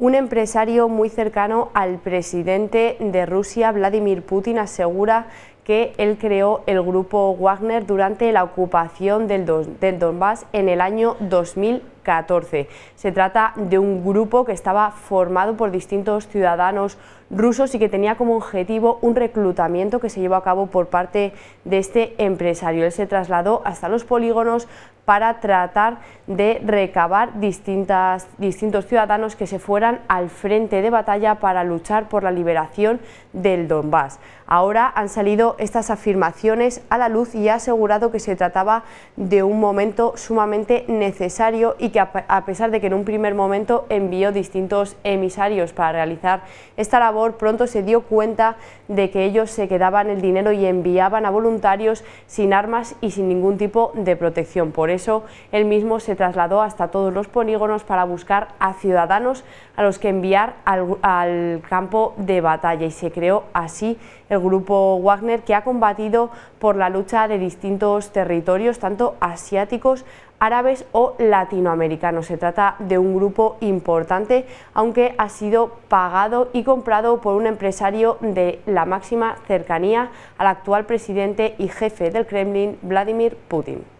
Un empresario muy cercano al presidente de Rusia, Vladimir Putin, asegura que él creó el grupo Wagner durante la ocupación del, Donbass en el año 2000. Se trata de un grupo que estaba formado por distintos ciudadanos rusos y que tenía como objetivo un reclutamiento que se llevó a cabo por parte de este empresario. Él se trasladó hasta los polígonos para tratar de recabar distintas, distintos ciudadanos que se fueran al frente de batalla para luchar por la liberación del Donbass. Ahora han salido estas afirmaciones a la luz y ha asegurado que se trataba de un momento sumamente necesario y y que a pesar de que en un primer momento envió distintos emisarios para realizar esta labor, pronto se dio cuenta de que ellos se quedaban el dinero y enviaban a voluntarios sin armas y sin ningún tipo de protección. Por eso él mismo se trasladó hasta todos los polígonos para buscar a ciudadanos a los que enviar al, al campo de batalla y se creó así el grupo Wagner que ha combatido por la lucha de distintos territorios, tanto asiáticos árabes o latinoamericanos. Se trata de un grupo importante, aunque ha sido pagado y comprado por un empresario de la máxima cercanía al actual presidente y jefe del Kremlin, Vladimir Putin.